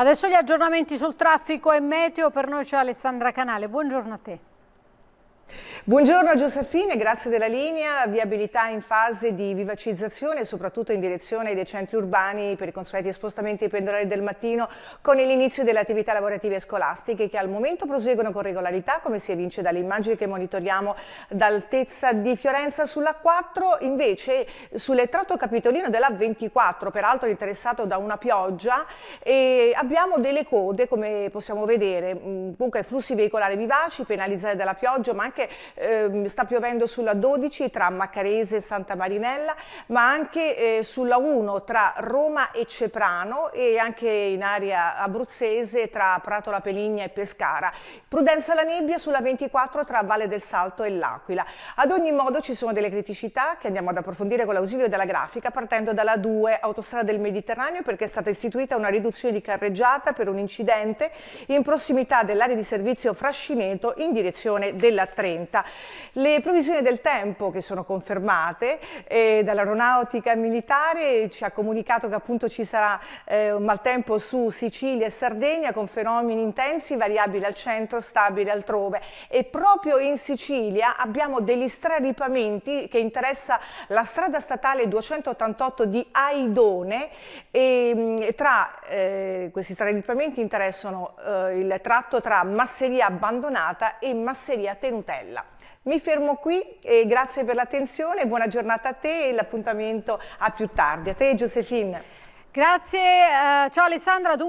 Adesso gli aggiornamenti sul traffico e meteo, per noi c'è Alessandra Canale, buongiorno a te. Buongiorno Giuseppine, grazie della linea. Viabilità in fase di vivacizzazione, soprattutto in direzione dei centri urbani per i consueti spostamenti pendolari del mattino, con l'inizio delle attività lavorative e scolastiche che al momento proseguono con regolarità, come si evince dalle immagini che monitoriamo d'altezza di Fiorenza sulla 4, invece sulle tratto capitolino della 24, peraltro interessato da una pioggia, e abbiamo delle code, come possiamo vedere, comunque flussi veicolari vivaci, penalizzati dalla pioggia, ma anche eh, sta piovendo sulla 12 tra Maccarese e Santa Marinella, ma anche eh, sulla 1 tra Roma e Ceprano e anche in area abruzzese tra Prato la Peligna e Pescara. Prudenza alla nebbia sulla 24 tra Valle del Salto e L'Aquila. Ad ogni modo ci sono delle criticità che andiamo ad approfondire con l'ausilio della grafica partendo dalla 2 autostrada del Mediterraneo perché è stata istituita una riduzione di carreggiata per un incidente in prossimità dell'area di servizio Frascineto in direzione della 30. Le previsioni del tempo che sono confermate eh, dall'aeronautica militare ci ha comunicato che appunto ci sarà eh, un maltempo su Sicilia e Sardegna con fenomeni intensi, variabili al centro, stabili altrove e proprio in Sicilia abbiamo degli straripamenti che interessa la strada statale 288 di Aidone mm, e tra eh, questi straripamenti interessano eh, il tratto tra masseria abbandonata e masseria tenutella. Mi fermo qui e grazie per l'attenzione, buona giornata a te e l'appuntamento a più tardi. A te Giuseppina. Grazie, uh, ciao Alessandra. Dunque...